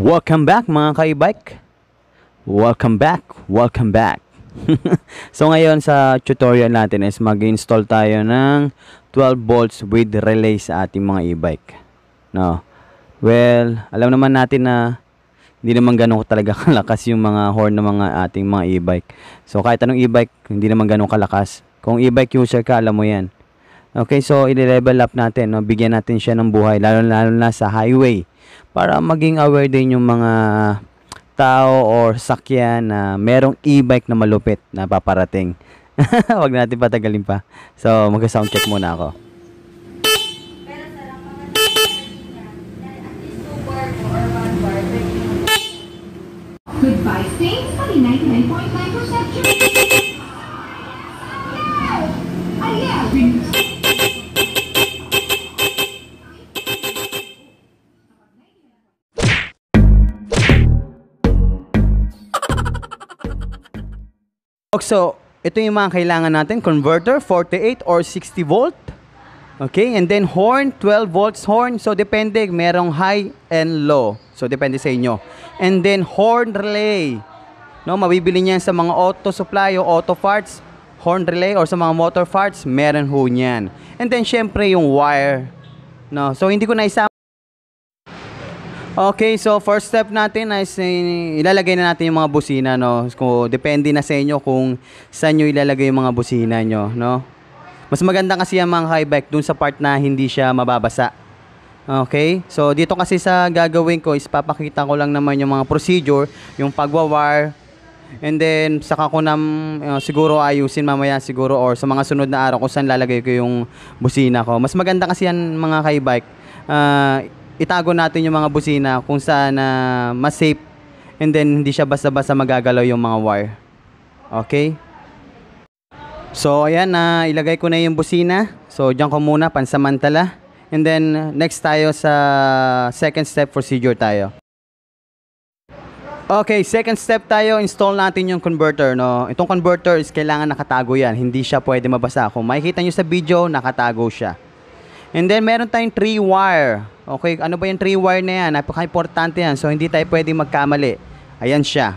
Welcome back mga kaibike. Welcome back, welcome back. so ngayon sa tutorial natin is mag-install tayo ng 12 volts with relay sa ating mga e-bike. No. Well, alam naman natin na hindi naman ganun talaga kalakas yung mga horn ng mga ating mga e-bike. So kahit anong e-bike, hindi naman ganun kalakas. Kung e-bike user ka, alam mo 'yan. Okay, so i-level up natin, no? bigyan natin siya ng buhay lalo lalo na sa highway para maging aware din yung mga tao or sakyan na merong e-bike na malupit na paparating. Huwag natin patagalin pa. So, mag-sound check muna ako. Goodbye, Saints, 99.9% sure. No! yeah, am. So, ito yung mga kailangan natin. Converter, 48 or 60 volt. Okay, and then horn, 12 volts horn. So, depende. Merong high and low. So, depende sa inyo. And then, horn relay. No, mabibili niyan sa mga auto supply o auto parts, horn relay, or sa mga motor parts, meron ho niyan. And then, syempre, yung wire. No, so, hindi ko na isama. Okay, so first step natin ay ilalagay na natin yung mga busina, no? Kung, depende na sa inyo kung saan niyo ilalagay yung mga busina nyo, no? Mas maganda kasi ang mga high bike dun sa part na hindi siya mababasa. Okay? So, dito kasi sa gagawin ko is papakita ko lang naman yung mga procedure, yung pagwawar, and then saka ko na uh, siguro ayusin mamaya siguro or sa mga sunod na araw kung saan lalagay ko yung busina ko. Mas maganda kasi yan mga high bike. Uh, itago natin yung mga busina kung saan na uh, mas safe and then hindi siya basta-basta magagalaw yung mga wire. Okay? So ayan na uh, ilagay ko na yung busina. So diyan ko muna pansamantala. And then next tayo sa second step procedure tayo. Okay, second step tayo, install natin yung converter, no? Itong converter is kailangan nakatago yan. Hindi siya pwede mabasa. Kung makikita nyo sa video, nakatago siya. And then, meron tayong 3 wire. Okay, ano ba yung 3-wire na yan? Napaka-importante yan. So, hindi tayo pwedeng magkamali. Ayan siya.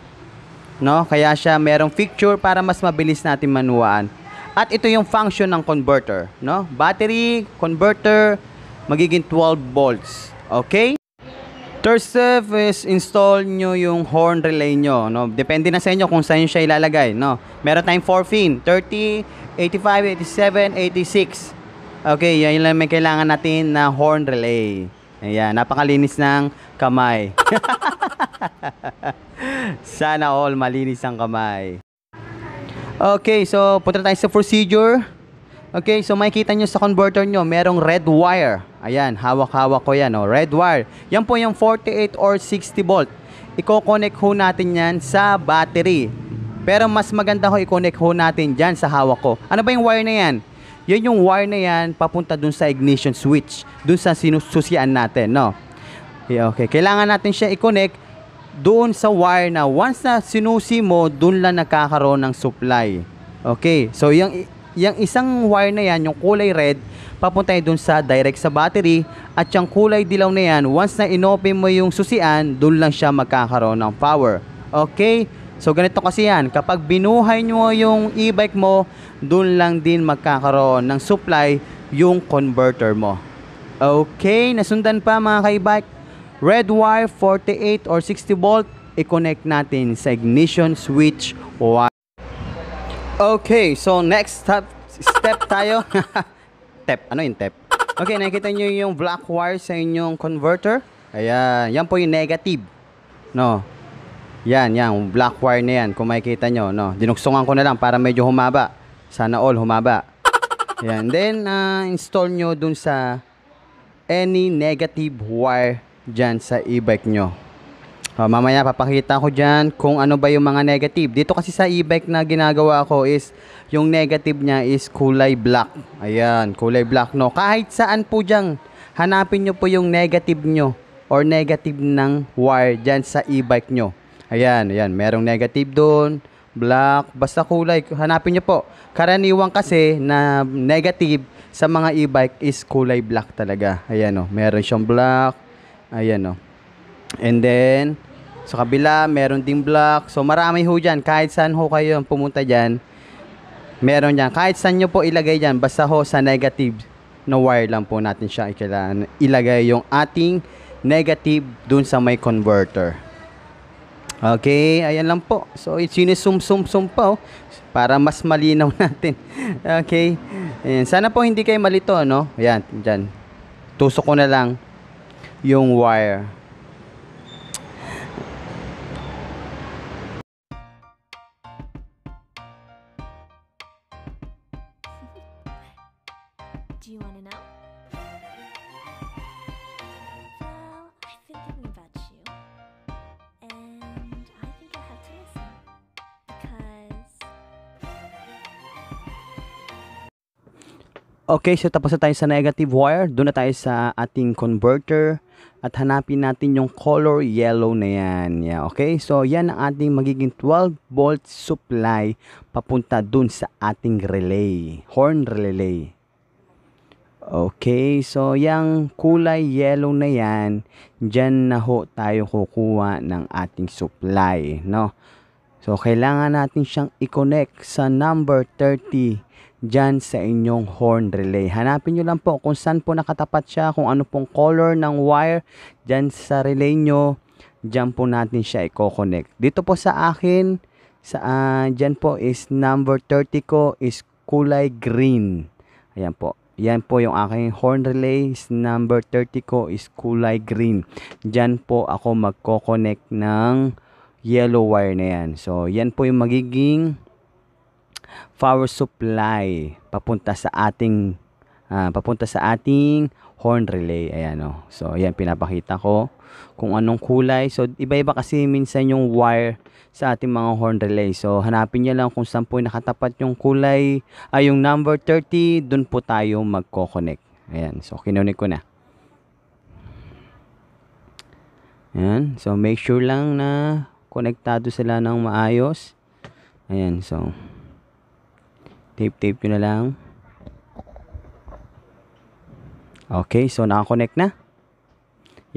No? Kaya siya merong fixture para mas mabilis natin manuaan. At ito yung function ng converter. No? Battery, converter, magiging 12 volts. Okay? Third step is install nyo yung horn relay nyo. No? Depende na sa inyo kung saan nyo siya ilalagay. No? Meron tayong 4 fin, 30, 85, 87, 86. Okay, yan lang may kailangan natin na horn relay. Ayan, napakalinis ng kamay. Sana all malinis ang kamay. Okay, so punta tayo sa procedure. Okay, so makikita nyo sa converter nyo, merong red wire. Ayan, hawak-hawak ko yan, no? Oh, red wire. Yan po yung 48 or 60 volt. Iko-connect ho natin yan sa battery. Pero mas maganda ho i-connect ho natin dyan sa hawak ko. Ano ba yung wire na yan? yan yung wire na yan papunta dun sa ignition switch, dun sa sinususian natin, no? Eh, okay, kailangan natin siya i-connect doon sa wire na once na sinusi mo, doon lang nagkakaroon ng supply. Okay, so yung, yung isang wire na yan, yung kulay red, papunta doon sa direct sa battery at yung kulay dilaw na yan, once na inopen mo yung susian, doon lang siya magkakaroon ng power. Okay, So ganito kasi yan, kapag binuhay nyo yung e-bike mo, dun lang din magkakaroon ng supply yung converter mo. Okay, nasundan pa mga kaibike. Red wire 48 or 60 volt, i-connect natin sa ignition switch wire. Okay, so next step, step tayo. step, ano yung step? Okay, nakikita nyo yung black wire sa inyong converter. Ayan, yan po yung negative. No, yan, yan. Black wire na yan. Kung makikita nyo, no. Dinuksungan ko na lang para medyo humaba. Sana all humaba. Yan. Then, uh, install nyo dun sa any negative wire dyan sa e-bike nyo. Uh, mamaya papakita ko dyan kung ano ba yung mga negative. Dito kasi sa e-bike na ginagawa ko is yung negative niya is kulay black. Ayan, kulay black no. Kahit saan po dyan, hanapin nyo po yung negative nyo or negative ng wire dyan sa e-bike nyo. Ayan, ayan. Merong negative doon, black, basta kulay. Hanapin niyo po. Karaniwang kasi na negative sa mga e-bike is kulay black talaga. Ayan o. Oh. Meron siyang black. Ayan o. Oh. And then, sa kabila, meron ding black. So, marami ho dyan. Kahit saan ho kayo pumunta dyan, meron yan. Kahit saan nyo po ilagay dyan, basta ho sa negative na wire lang po natin siya kailangan ilagay yung ating negative dun sa may converter. Okay, ayan lang po. So, sinusum-sum-sum pa oh, para mas malinaw natin. okay. Ayan. Sana po hindi kayo malito, no? Ayan, dyan. Tusok ko na lang yung wire. Do you want to know? Okay, so tapos na tayo sa negative wire. Doon na tayo sa ating converter. At hanapin natin yung color yellow na yan. Yeah, okay, so yan ang ating magiging 12 volt supply papunta doon sa ating relay. Horn relay. Okay, so yung kulay yellow na yan, dyan na ho tayo kukuha ng ating supply, no? So, kailangan natin siyang i-connect sa number 30 dyan sa inyong horn relay. Hanapin nyo lang po kung saan po nakatapat siya, kung ano pong color ng wire dyan sa relay nyo, dyan po natin siya i-connect. Dito po sa akin, sa, uh, dyan po is number 30 ko is kulay green. Ayan po. Yan po yung aking horn relay. Number 30 ko is kulay green. Diyan po ako magko-connect ng yellow wire na yan. So, yan po yung magiging power supply papunta sa ating uh, papunta sa ating horn relay. Ayan o. Oh. So, ayan, pinapakita ko kung anong kulay. So, iba-iba kasi minsan yung wire sa ating mga horn relay. So, hanapin niyo lang kung saan po nakatapat yung kulay. Ay, ah, yung number 30, dun po tayo magko-connect. Ayan. So, kinonik ko na. Ayan. So, make sure lang na konektado sila ng maayos. Ayan. So, Tape-tape nyo na lang. Okay, so nakakonect na.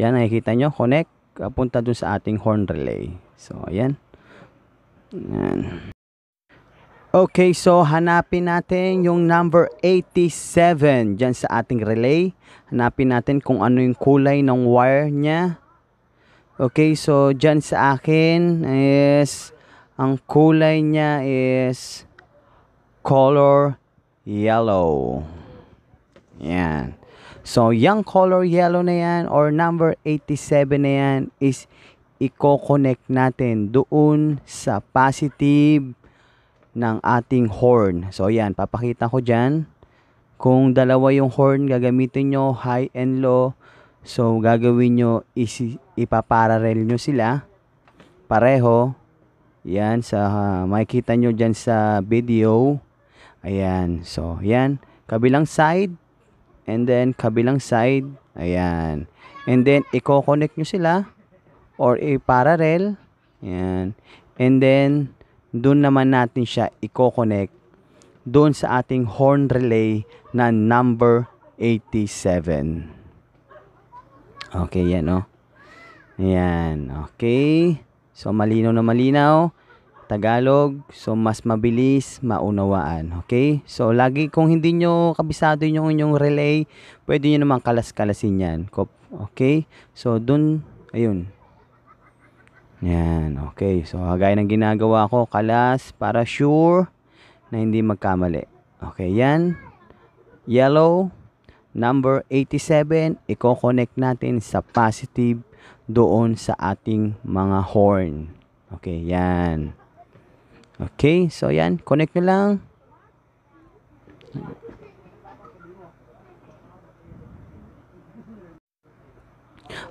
Yan, nakikita nyo, connect. Punta dun sa ating horn relay. So, ayan. yan. Okay, so hanapin natin yung number 87 dyan sa ating relay. Hanapin natin kung ano yung kulay ng wire niya. Okay, so dyan sa akin is, ang kulay niya is color yellow. Yan. So, yung color yellow na yan or number 87 na yan is i-connect natin doon sa positive ng ating horn. So, yan. Papakita ko dyan. Kung dalawa yung horn, gagamitin nyo high and low. So, gagawin nyo, is ipaparallel nyo sila. Pareho. Yan. Sa, uh, makikita nyo dyan sa video. Ayan. So, yan. Kabilang side. And then, kabilang side. Ayan. And then, i-coconnect nyo sila. Or i-parallel. Ayan. And then, doon naman natin siya i-coconnect doon sa ating horn relay na number 87. Okay, yan o. Oh. Ayan. Okay. So, malinaw na malinaw. Tagalog. So, mas mabilis maunawaan. Okay? So, lagi kung hindi nyo kabisado yung inyong relay, pwede nyo naman kalas-kalasin yan. Okay? So, dun, ayun. Yan. Okay. So, gaya ng ginagawa ko, kalas para sure na hindi magkamali. Okay, yan. Yellow, number 87, i-connect natin sa positive doon sa ating mga horn. Okay, yan. Okay, so yan, connect nyo lang.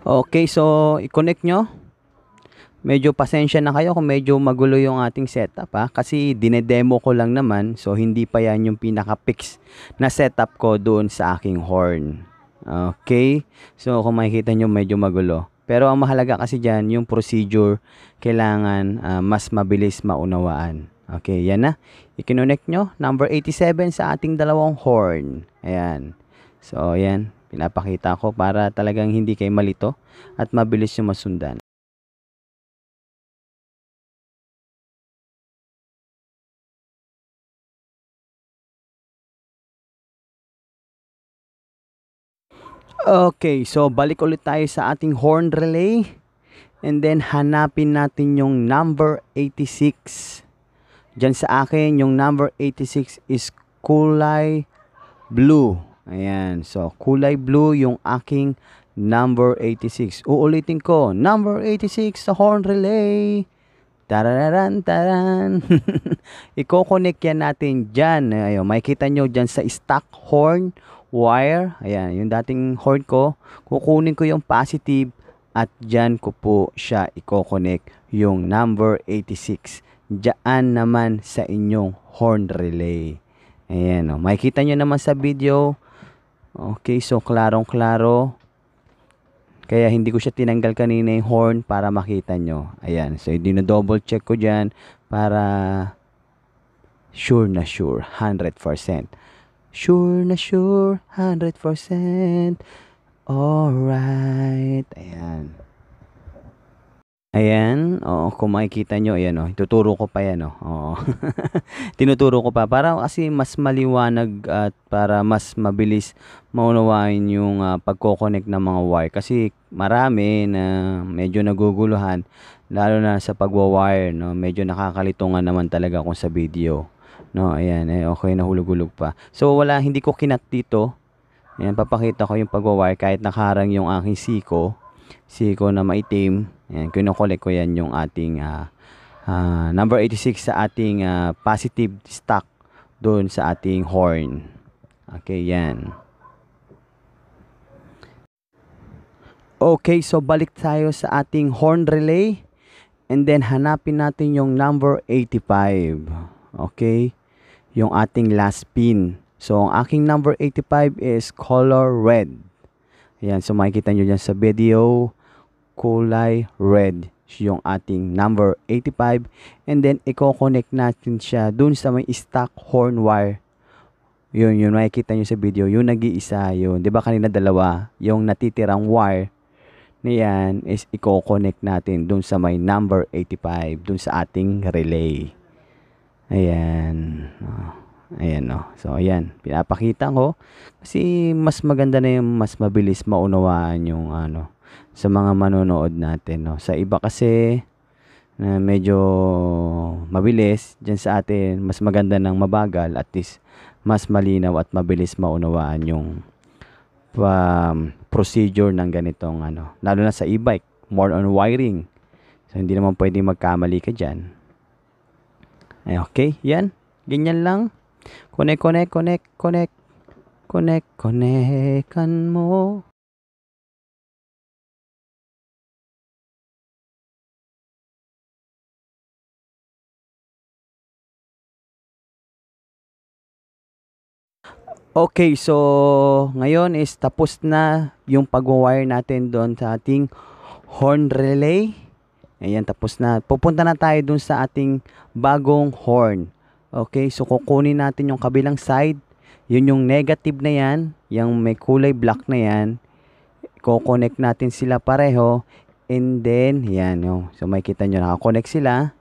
Okay, so i-connect nyo. Medyo pasensya na kayo kung medyo magulo yung ating setup ha. Kasi dinedemo ko lang naman. So hindi pa yan yung pinaka-fix na setup ko doon sa aking horn. Okay, so kung makikita nyo medyo magulo. Pero ang mahalaga kasi dyan, yung procedure, kailangan uh, mas mabilis maunawaan. Okay, yan na. I-connect nyo, number 87 sa ating dalawang horn. Ayan. So, ayan. Pinapakita ko para talagang hindi kayo malito at mabilis yung masundan. Okay, so balik ulit tayo sa ating horn relay. And then hanapin natin yung number 86. Diyan sa akin, yung number 86 is kulay blue. Ayan, so kulay blue yung aking number 86. Uulitin ko, number 86 sa horn relay. Tararan, taran. Iko-connect yan natin dyan. Ayun, makikita nyo dyan sa stock horn wire, ayan, yung dating horn ko, kukunin ko yung positive at dyan ko po siya i-connect yung number 86. Diyan naman sa inyong horn relay. Ayan, oh. makikita nyo naman sa video. Okay, so klarong-klaro. Kaya hindi ko siya tinanggal kanina yung horn para makita nyo. Ayan, so dino-double check ko dyan para sure na sure, 100%. Sure na sure, 100%. Alright. Ayan. Ayan, oo, kung makikita nyo, ayan oh, tuturo ko pa yan Oh. Oo. Tinuturo ko pa para kasi mas maliwanag at para mas mabilis maunawain yung uh, pagko-connect ng mga wire. Kasi marami na medyo naguguluhan, lalo na sa pagwa-wire, no? medyo nakakalitungan naman talaga kung sa video. No, ayan, eh, okay, nahulog-hulog pa. So, wala, hindi ko kinat dito. Ayan, papakita ko yung pagwawire kahit nakaharang yung aking siko. Siko na maitim. Ayan, kinukulik ko yan yung ating uh, uh, number 86 sa ating uh, positive stock doon sa ating horn. Okay, yan. Okay, so balik tayo sa ating horn relay. And then hanapin natin yung number 85. Okay yung ating last pin. So, ang aking number 85 is color red. Ayan, so makikita nyo dyan sa video, kulay red yung ating number 85 and then i-connect natin siya dun sa may stock horn wire yun yun makikita nyo sa video yung nag-iisa yun di ba kanina dalawa yung natitirang wire niyan is i-connect natin dun sa may number 85 dun sa ating relay Ayan. Oh. Ayan, no. Oh. So, ayan. Pinapakita ko. Kasi, mas maganda na yung mas mabilis maunawaan yung ano, sa mga manonood natin, no. Sa iba kasi, na medyo mabilis dyan sa atin, mas maganda ng mabagal, at least, mas malinaw at mabilis maunawaan yung um, procedure ng ganitong ano. Lalo na sa e-bike, more on wiring. So, hindi naman pwede magkamali ka dyan. Ay, okay. Yan. Ganyan lang. Connect, connect, connect, connect. Connect, connectan mo. Okay, so ngayon is tapos na yung pag-wire natin doon sa ating horn relay. Ayan, tapos na. Pupunta na tayo dun sa ating bagong horn. Okay, so kukunin natin yung kabilang side. Yun yung negative na yan. Yung may kulay black na yan. Kukonect natin sila pareho. And then, yan. Oh. So, may kita nyo, nakakonect sila.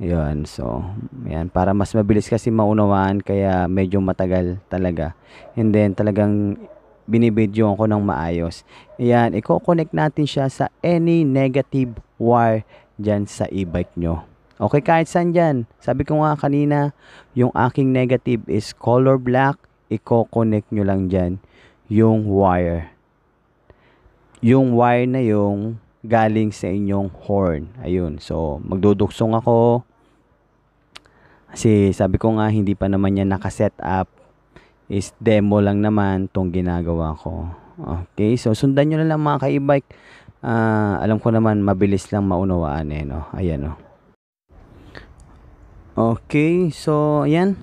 Yan, so, yan. Para mas mabilis kasi maunawaan, kaya medyo matagal talaga. And then, talagang binibidyoan ko ng maayos. Ayan, i-connect natin siya sa any negative wire dyan sa e-bike nyo. Okay, kahit saan dyan. Sabi ko nga kanina, yung aking negative is color black. I-connect nyo lang dyan yung wire. Yung wire na yung galing sa inyong horn. Ayun, so magduduksong ako. Kasi sabi ko nga, hindi pa naman yan nakaset up is demo lang naman tong ginagawa ko. Okay, so sundan nyo na lang mga kaibike. e Uh, ah, alam ko naman mabilis lang maunawaan eh, no? Ayan, no? Oh. Okay, so ayan.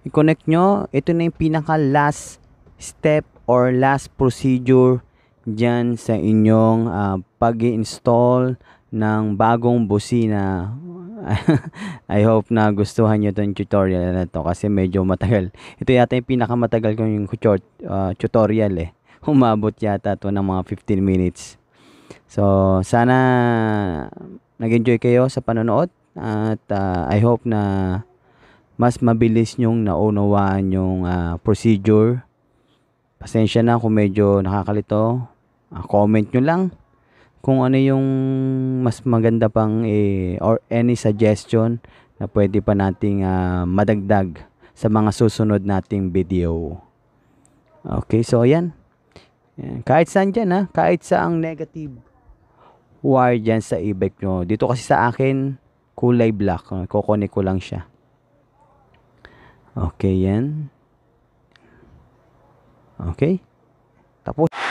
I-connect nyo. Ito na yung pinaka last step or last procedure dyan sa inyong uh, ah, pag install ng bagong busina I hope na gustuhan nyo itong tutorial na to kasi medyo matagal. Ito yata yung pinakamatagal kong yung uh, tutorial eh. Umabot yata to ng mga 15 minutes. So, sana nag-enjoy kayo sa panonood at uh, I hope na mas mabilis nyong naunawaan yung uh, procedure. Pasensya na kung medyo nakakalito. Uh, comment nyo lang kung ano yung mas maganda pang eh, or any suggestion na pwede pa nating uh, madagdag sa mga susunod nating video. Okay, so ayan. ayan. Kahit saan dyan ha, kahit sa ang negative wire dyan sa e-bike nyo. Dito kasi sa akin, kulay black. Kukunik ko lang siya. Okay, yan. Okay. Tapos.